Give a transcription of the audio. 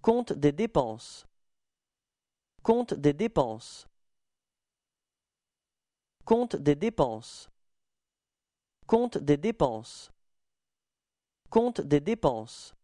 Compte des dépenses. Compte des dépenses. Compte des dépenses. Compte des dépenses. Compte des dépenses.